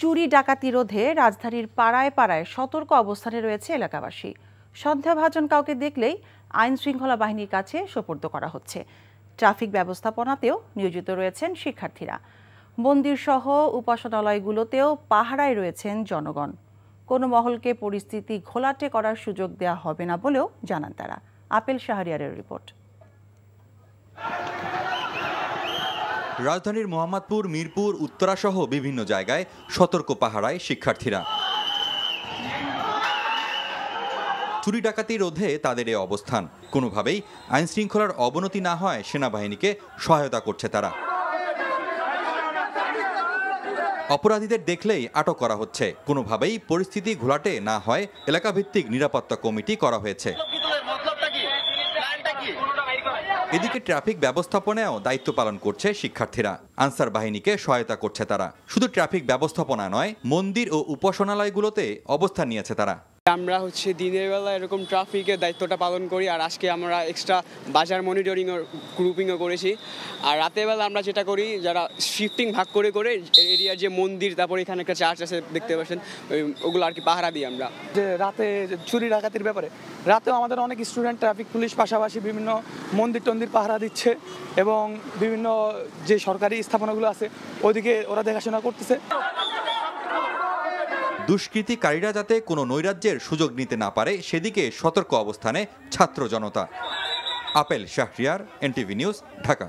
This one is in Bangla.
চুরি ডাকাতি রোধে রাজধানীর পাড়ায় পাড়ায় সতর্ক অবস্থানে রয়েছে এলাকাবাসী সন্ধ্যাভাজন কাউকে দেখলেই আইন শৃঙ্খলা বাহিনীর কাছে সোপর্দ করা হচ্ছে ট্রাফিক ব্যবস্থাপনাতেও নিয়োজিত রয়েছেন শিক্ষার্থীরা মন্দির সহ উপাসনালয়গুলোতেও পাহারায় রয়েছেন জনগণ কোনো মহলকে পরিস্থিতি ঘোলাটে করার সুযোগ দেওয়া হবে না বলেও জানান তারা আপেল শাহরিয়ারের রিপোর্ট রাজধানীর মোহাম্মদপুর মিরপুর উত্তরাসহ বিভিন্ন জায়গায় সতর্ক পাহারায় শিক্ষার্থীরা চুরি ডাকাতি রোধে তাদের এ অবস্থান কোনোভাবেই আইনশৃঙ্খলার অবনতি না হয় সেনাবাহিনীকে সহায়তা করছে তারা অপরাধীদের দেখলেই আটক করা হচ্ছে কোনোভাবেই পরিস্থিতি ঘোলাটে না হয় এলাকাভিত্তিক নিরাপত্তা কমিটি করা হয়েছে এদিকে ট্রাফিক ব্যবস্থাপনায়ও দায়িত্ব পালন করছে শিক্ষার্থীরা আনসার বাহিনীকে সহায়তা করছে তারা শুধু ট্রাফিক ব্যবস্থাপনা নয় মন্দির ও উপাসনালয়গুলোতে অবস্থান নিয়েছে তারা আমরা হচ্ছে দিনের বেলা এরকম ট্রাফিকের দায়িত্বটা পালন করি আর আজকে আমরা এক্সট্রা বাজার মনিটরিং গ্রুপিংও করেছি আর রাতের বেলা আমরা যেটা করি যারা শিফটিং ভাগ করে করে এরিয়ার যে মন্দির তারপর এখানে একটা চার্চ আছে দেখতে পাচ্ছেন ওগুলো আর কি পাহারা দিই আমরা যে রাতে চুরি ডাকাতির ব্যাপারে রাতেও আমাদের অনেক স্টুডেন্ট ট্রাফিক পুলিশ পাশাপাশি বিভিন্ন মন্দির টন্দির পাহারা দিচ্ছে এবং বিভিন্ন যে সরকারি স্থাপনাগুলো আছে ওদিকে ওরা দেখাশোনা করতেছে দুষ্কৃতিকারীরা যাতে কোনো নৈরাজ্যের সুযোগ নিতে না পারে সেদিকে সতর্ক অবস্থানে ছাত্র জনতা আপেল শাহরিয়ার এনটিভি নিউজ ঢাকা